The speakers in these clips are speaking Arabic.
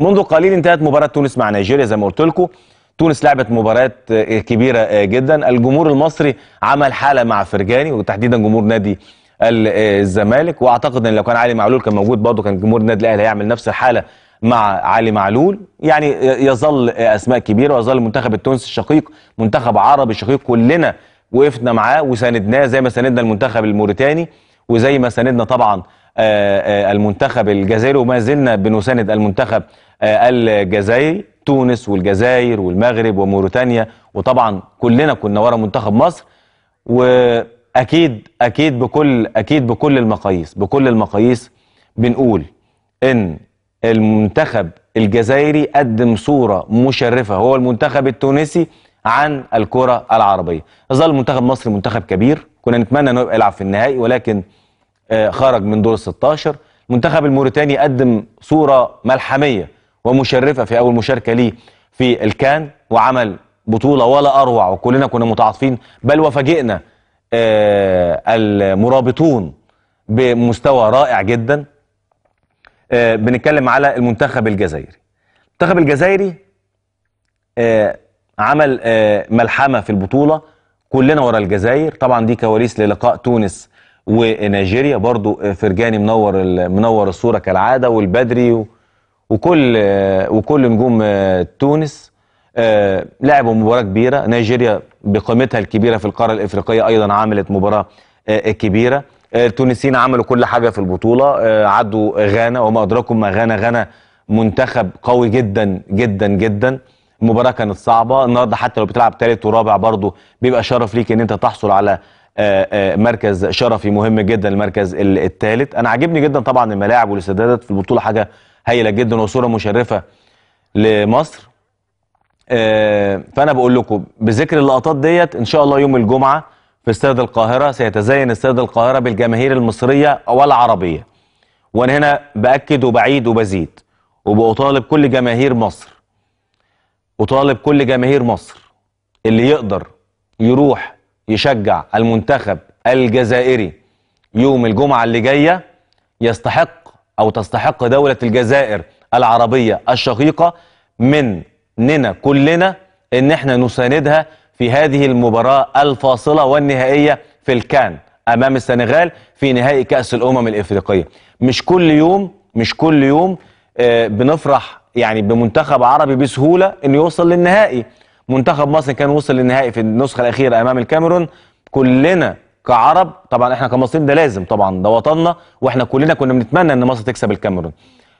منذ قليل انتهت مباراة تونس مع نيجيريا زي ما قلت لكم تونس لعبت مباراة آه، كبيرة آه، جدا الجمهور المصري عمل حالة مع فرجاني وتحديدا جمهور نادي آه، الزمالك واعتقد ان لو كان علي معلول كان موجود برضه كان جمهور النادي الاهلي هيعمل نفس الحالة مع علي معلول يعني يظل اسماء كبيرة ويظل المنتخب التونسي الشقيق منتخب عربي شقيق كلنا وقفنا معاه وساندناه زي ما ساندنا المنتخب الموريتاني وزي ما ساندنا طبعا آه، آه، المنتخب الجزائري وما زلنا بنساند المنتخب آه، الجزائري تونس والجزائر والمغرب وموريتانيا وطبعا كلنا كنا ورا منتخب مصر واكيد اكيد بكل اكيد بكل المقاييس بكل المقاييس بنقول ان المنتخب الجزائري قدم صوره مشرفه هو المنتخب التونسي عن الكره العربيه ظل منتخب مصر منتخب كبير كنا نتمنى انه يبقى يلعب في النهائي ولكن آه، خرج من دور ال 16 المنتخب الموريتاني قدم صوره ملحميه ومشرفه في اول مشاركه ليه في الكان وعمل بطوله ولا اروع وكلنا كنا متعاطفين بل وفاجئنا آه، المرابطون بمستوى رائع جدا آه، بنتكلم على المنتخب الجزائري المنتخب الجزائري عمل ملحمه في البطوله كلنا ورا الجزائر طبعا دي كواليس للقاء تونس ونيجيريا برضو آه، فرجاني منور منور الصوره كالعاده والبدري وكل آه، وكل نجوم آه، تونس لعبوا مباراه كبيره نيجيريا بقيمتها الكبيره في القاره الافريقيه ايضا عملت مباراه كبيره التونسيين عملوا كل حاجه في البطوله عدوا غانا وما ادراكم ما غانا غانا منتخب قوي جدا جدا جدا المباراه كانت صعبه النهارده حتى لو بتلعب ثالث ورابع برضه بيبقى شرف ليك ان انت تحصل على آه، آه، مركز شرفي مهم جدا المركز الثالث انا عاجبني جدا طبعا الملاعب والاستادات في البطوله حاجه هايله جدا وصوره مشرفه لمصر آه، فانا بقول لكم بذكر اللقطات ديت ان شاء الله يوم الجمعه في استاد القاهره سيتزين استاد القاهره بالجماهير المصريه والعربيه وانا هنا باكد وبعيد وبزيد وبأطالب كل جماهير مصر اطالب كل جماهير مصر اللي يقدر يروح يشجع المنتخب الجزائري يوم الجمعة اللي جاية يستحق أو تستحق دولة الجزائر العربية الشقيقة مننا كلنا إن احنا نساندها في هذه المباراة الفاصلة والنهائية في الكان أمام السنغال في نهائي كأس الأمم الإفريقية مش كل يوم مش كل يوم آه، بنفرح يعني بمنتخب عربي بسهولة إنه يوصل للنهائي منتخب مصر كان وصل للنهائي في النسخه الاخيره امام الكاميرون كلنا كعرب طبعا احنا كمصريين ده لازم طبعا ده وطننا واحنا كلنا كنا بنتمنى ان مصر تكسب الكاميرون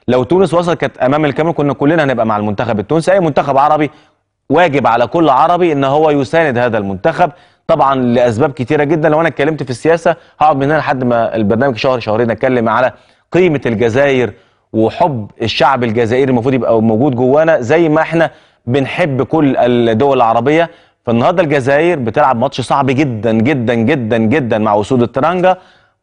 لو تونس وصلت كانت امام الكاميرون كنا كلنا هنبقى مع المنتخب التونسي اي منتخب عربي واجب على كل عربي ان هو يساند هذا المنتخب طبعا لاسباب كتيره جدا لو انا اتكلمت في السياسه هقعد من هنا لحد ما البرنامج شهر شهرين اتكلم على قيمه الجزائر وحب الشعب الجزائري المفروض يبقى موجود جوانا زي ما احنا بنحب كل الدول العربيه فالنهارده الجزائر بتلعب ماتش صعب جدا جدا جدا جدا مع اسود الترانجه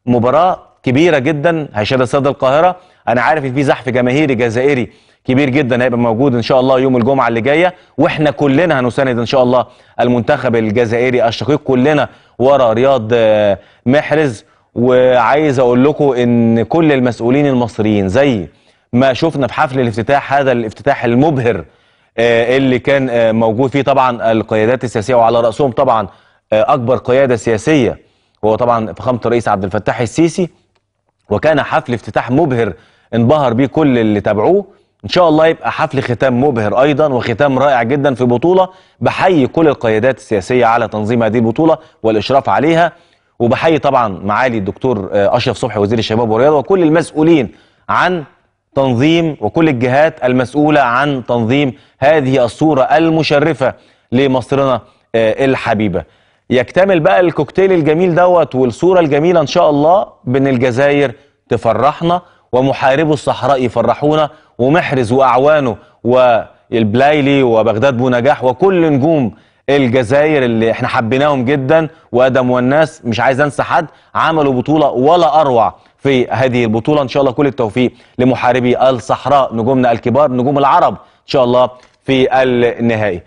مباراه كبيره جدا هيشهدها استاد القاهره انا عارف ان في زحف جماهيري جزائري كبير جدا هيبقى موجود ان شاء الله يوم الجمعه اللي جايه واحنا كلنا هنساند ان شاء الله المنتخب الجزائري الشقيق كلنا ورا رياض آه، محرز وعايز اقول لكم ان كل المسؤولين المصريين زي ما شفنا في حفل الافتتاح هذا الافتتاح المبهر آه، اللي كان آه، موجود فيه طبعا القيادات السياسيه وعلى راسهم طبعا آه، اكبر قياده سياسيه هو طبعا فخامه الرئيس عبد الفتاح السيسي وكان حفل افتتاح مبهر انبهر بيه كل اللي تابعوه ان شاء الله يبقى حفل ختام مبهر ايضا وختام رائع جدا في بطوله بحيي كل القيادات السياسيه على تنظيم هذه البطوله والاشراف عليها وبحيي طبعا معالي الدكتور اشرف صبحي وزير الشباب والرياضه وكل المسؤولين عن تنظيم وكل الجهات المسؤوله عن تنظيم هذه الصورة المشرفة لمصرنا آه، الحبيبة يكتمل بقى الكوكتيل الجميل دوت والصورة الجميلة إن شاء الله بأن الجزائر تفرحنا ومحاربو الصحراء يفرحونا ومحرز وأعوانه والبلايلي وبغداد بونجاح وكل نجوم الجزائر اللي احنا حبيناهم جدا وادم والناس مش عايز انسى حد عملوا بطوله ولا اروع في هذه البطوله ان شاء الله كل التوفيق لمحاربي الصحراء نجومنا الكبار نجوم العرب ان شاء الله في النهائي